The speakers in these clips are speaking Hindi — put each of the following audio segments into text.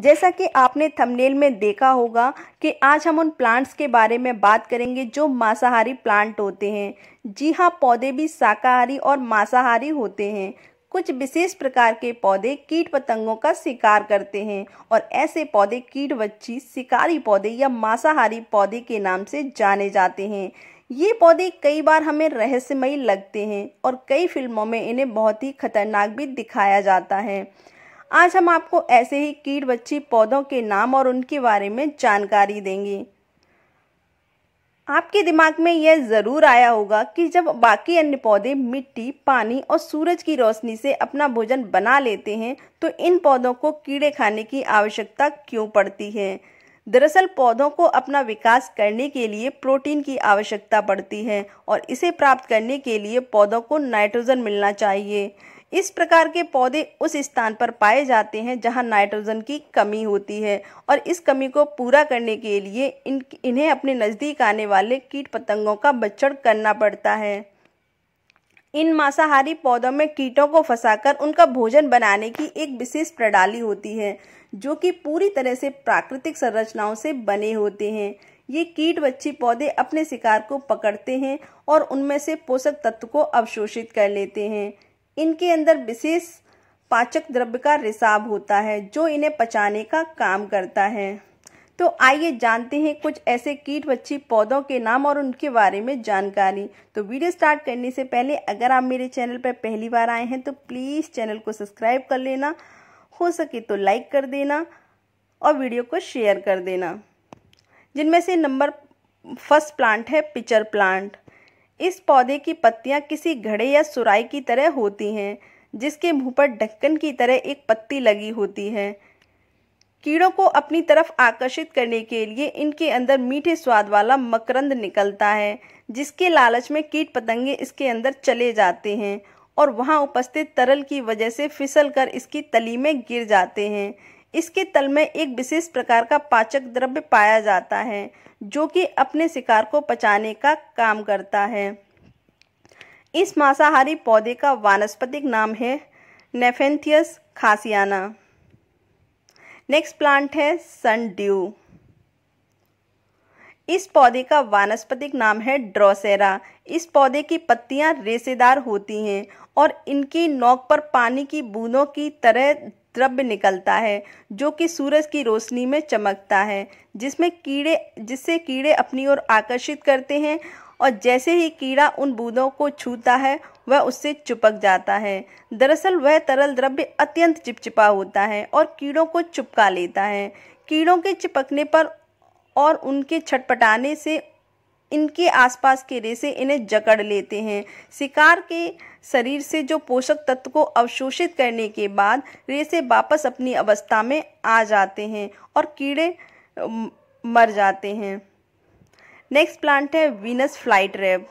जैसा कि आपने थंबनेल में देखा होगा कि आज हम उन प्लांट्स के बारे में बात करेंगे जो मांसाहारी प्लांट होते हैं जी हाँ पौधे भी शाकाहारी और मांसाहारी होते हैं कुछ विशेष प्रकार के पौधे कीट पतंगों का शिकार करते हैं और ऐसे पौधे कीट वच्छी शिकारी पौधे या मांसाहारी पौधे के नाम से जाने जाते हैं ये पौधे कई बार हमें रहस्यमयी लगते हैं और कई फिल्मों में इन्हें बहुत ही खतरनाक भी दिखाया जाता है आज हम आपको ऐसे ही कीट बच्ची पौधों के नाम और उनके बारे में जानकारी देंगे आपके दिमाग में यह ज़रूर आया होगा कि जब बाकी अन्य पौधे मिट्टी पानी और सूरज की रोशनी से अपना भोजन बना लेते हैं तो इन पौधों को कीड़े खाने की आवश्यकता क्यों पड़ती है दरअसल पौधों को अपना विकास करने के लिए प्रोटीन की आवश्यकता पड़ती है और इसे प्राप्त करने के लिए पौधों को नाइट्रोजन मिलना चाहिए इस प्रकार के पौधे उस स्थान पर पाए जाते हैं जहां नाइट्रोजन की कमी होती है और इस कमी को पूरा करने के लिए इन इन्हें अपने नज़दीक आने वाले कीट पतंगों का बच्चड़ करना पड़ता है इन मांसाहारी पौधों में कीटों को फंसाकर उनका भोजन बनाने की एक विशेष प्रणाली होती है जो कि पूरी तरह से प्राकृतिक संरचनाओं से बने होते हैं ये कीट बच्ची पौधे अपने शिकार को पकड़ते हैं और उनमें से पोषक तत्व को अवशोषित कर लेते हैं इनके अंदर विशेष पाचक द्रव्य का रिसाव होता है जो इन्हें पचाने का काम करता है तो आइए जानते हैं कुछ ऐसे कीट बच्ची पौधों के नाम और उनके बारे में जानकारी तो वीडियो स्टार्ट करने से पहले अगर आप मेरे चैनल पर पहली बार आए हैं तो प्लीज़ चैनल को सब्सक्राइब कर लेना हो सके तो लाइक कर देना और वीडियो को शेयर कर देना जिनमें से नंबर फर्स्ट प्लांट है पिचर प्लांट इस पौधे की पत्तियां किसी घड़े या सुराई की तरह होती हैं जिसके मुंह पर ढक्कन की तरह एक पत्ती लगी होती है कीड़ों को अपनी तरफ आकर्षित करने के लिए इनके अंदर मीठे स्वाद वाला मकरंद निकलता है जिसके लालच में कीट पतंगे इसके अंदर चले जाते हैं और वहाँ उपस्थित तरल की वजह से फिसल कर इसकी तली में गिर जाते हैं इसके तल में एक विशेष प्रकार का पाचक द्रव्य पाया जाता है जो कि अपने शिकार को पचाने का काम करता है इस मांसाहारी पौधे का वानस्पतिक नाम है नेफेंथियस खासियाना नेक्स्ट प्लांट है सन ड्यू इस पौधे का वानस्पतिक नाम है ड्रोसेरा इस पौधे की पत्तियां रेसेदार होती हैं और इनकी नोक पर पानी की बूंदों की तरह द्रव्य निकलता है जो कि सूरज की रोशनी में चमकता है जिसमें कीड़े जिससे कीड़े अपनी ओर आकर्षित करते हैं और जैसे ही कीड़ा उन बूंदों को छूता है वह उससे चिपक जाता है दरअसल वह तरल द्रव्य अत्यंत चिपचिपा होता है और कीड़ों को चिपका लेता है कीड़ों के चिपकने पर और उनके छटपटाने से इनके आसपास के रेसे इन्हें जकड़ लेते हैं शिकार के शरीर से जो पोषक तत्व को अवशोषित करने के बाद रेसे वापस अपनी अवस्था में आ जाते हैं और कीड़े मर जाते हैं नेक्स्ट प्लांट है Venus flytrap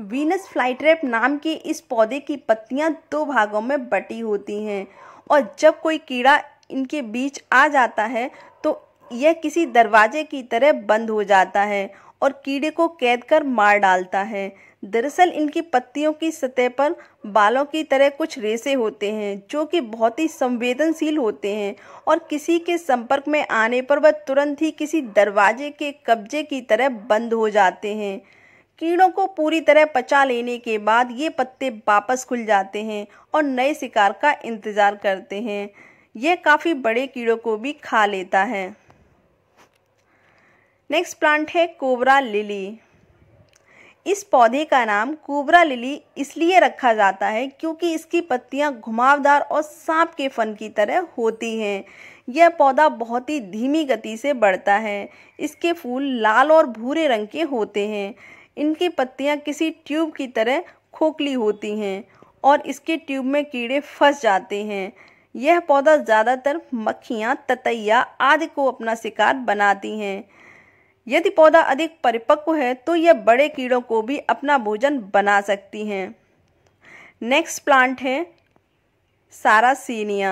Venus flytrap नाम के इस पौधे की पत्तियां दो भागों में बटी होती हैं और जब कोई कीड़ा इनके बीच आ जाता है तो यह किसी दरवाजे की तरह बंद हो जाता है और कीड़े को कैद कर मार डालता है दरअसल इनकी पत्तियों की सतह पर बालों की तरह कुछ रेसे होते हैं जो कि बहुत ही संवेदनशील होते हैं और किसी के संपर्क में आने पर वह तुरंत ही किसी दरवाजे के कब्जे की तरह बंद हो जाते हैं कीड़ों को पूरी तरह पचा लेने के बाद ये पत्ते वापस खुल जाते हैं और नए शिकार का इंतज़ार करते हैं यह काफ़ी बड़े कीड़ों को भी खा लेता है नेक्स्ट प्लांट है कोबरा लिली इस पौधे का नाम कोबरा लिली इसलिए रखा जाता है क्योंकि इसकी पत्तियां घुमावदार और सांप के फन की तरह होती हैं यह पौधा बहुत ही धीमी गति से बढ़ता है इसके फूल लाल और भूरे रंग के होते हैं इनकी पत्तियां किसी ट्यूब की तरह खोखली होती हैं और इसके ट्यूब में कीड़े फंस जाते हैं यह पौधा ज़्यादातर मक्खियाँ ततैया आदि को अपना शिकार बनाती हैं यदि पौधा अधिक परिपक्व है तो यह बड़े कीड़ों को भी अपना भोजन बना सकती हैं नेक्स्ट प्लांट है सारासीनिया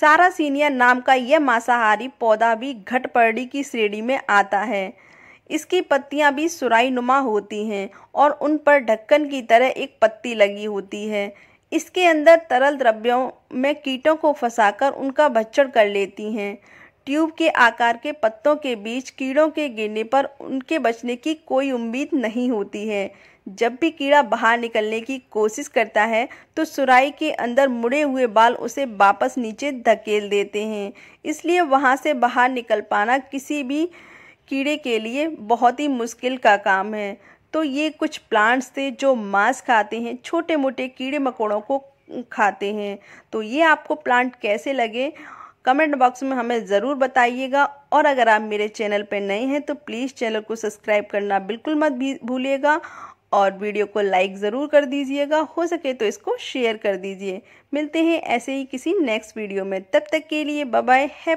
सारासीनिया नाम का यह मांसाहारी पौधा भी घटपर्णी की श्रेणी में आता है इसकी पत्तियां भी सुराई नुमा होती हैं और उन पर ढक्कन की तरह एक पत्ती लगी होती है इसके अंदर तरल द्रव्यों में कीटों को फंसाकर उनका भक्षण कर लेती हैं ट्यूब के आकार के पत्तों के बीच कीड़ों के गिरने पर उनके बचने की कोई उम्मीद नहीं होती है जब भी कीड़ा बाहर निकलने की कोशिश करता है तो सुराई के अंदर मुड़े हुए बाल उसे वापस नीचे धकेल देते हैं इसलिए वहां से बाहर निकल पाना किसी भी कीड़े के लिए बहुत ही मुश्किल का काम है तो ये कुछ प्लांट्स थे जो मांस खाते हैं छोटे मोटे कीड़े मकोड़ों को खाते हैं तो ये आपको प्लांट कैसे लगे कमेंट बॉक्स में हमें ज़रूर बताइएगा और अगर आप मेरे चैनल पर नए हैं तो प्लीज़ चैनल को सब्सक्राइब करना बिल्कुल मत भूलिएगा और वीडियो को लाइक ज़रूर कर दीजिएगा हो सके तो इसको शेयर कर दीजिए मिलते हैं ऐसे ही किसी नेक्स्ट वीडियो में तब तक के लिए बाय है